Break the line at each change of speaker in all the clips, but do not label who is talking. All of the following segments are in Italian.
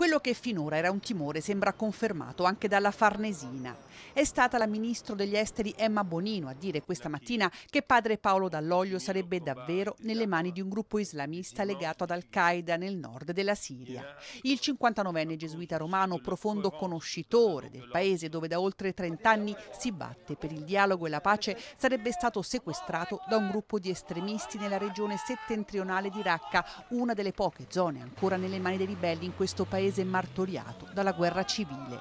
Quello che finora era un timore sembra confermato anche dalla Farnesina. È stata la ministro degli esteri Emma Bonino a dire questa mattina che padre Paolo Dall'Oglio sarebbe davvero nelle mani di un gruppo islamista legato ad Al-Qaeda nel nord della Siria. Il 59enne gesuita romano, profondo conoscitore del paese dove da oltre 30 anni si batte per il dialogo e la pace, sarebbe stato sequestrato da un gruppo di estremisti nella regione settentrionale di Raqqa, una delle poche zone ancora nelle mani dei ribelli in questo paese paese martoriato dalla guerra civile.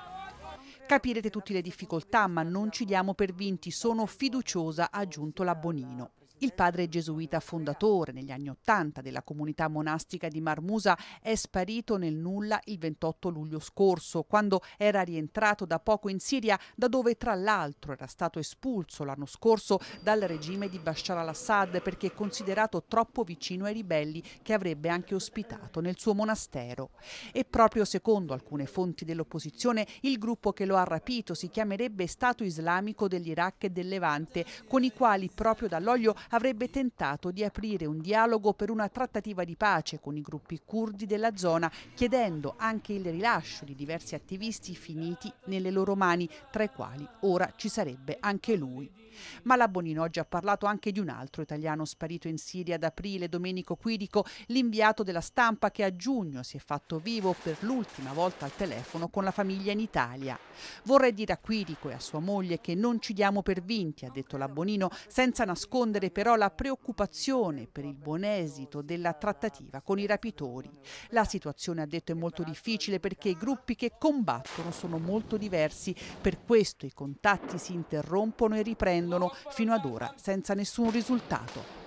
Capirete tutte le difficoltà, ma non ci diamo per vinti, sono fiduciosa, ha aggiunto la Bonino. Il padre gesuita fondatore negli anni Ottanta della comunità monastica di Marmusa è sparito nel nulla il 28 luglio scorso, quando era rientrato da poco in Siria, da dove tra l'altro era stato espulso l'anno scorso dal regime di Bashar al-Assad perché considerato troppo vicino ai ribelli che avrebbe anche ospitato nel suo monastero. E proprio secondo alcune fonti dell'opposizione, il gruppo che lo ha rapito si chiamerebbe Stato Islamico dell'Iraq e del Levante, con i quali proprio dall'olio avrebbe tentato di aprire un dialogo per una trattativa di pace con i gruppi curdi della zona, chiedendo anche il rilascio di diversi attivisti finiti nelle loro mani, tra i quali ora ci sarebbe anche lui. Ma la Bonino oggi ha parlato anche di un altro italiano sparito in Siria ad aprile, Domenico Quirico, l'inviato della stampa che a giugno si è fatto vivo per l'ultima volta al telefono con la famiglia in Italia. Vorrei dire a Quirico e a sua moglie che non ci diamo per vinti, ha detto la Bonino, senza nascondere per però la preoccupazione per il buon esito della trattativa con i rapitori. La situazione, ha detto, è molto difficile perché i gruppi che combattono sono molto diversi, per questo i contatti si interrompono e riprendono, fino ad ora senza nessun risultato.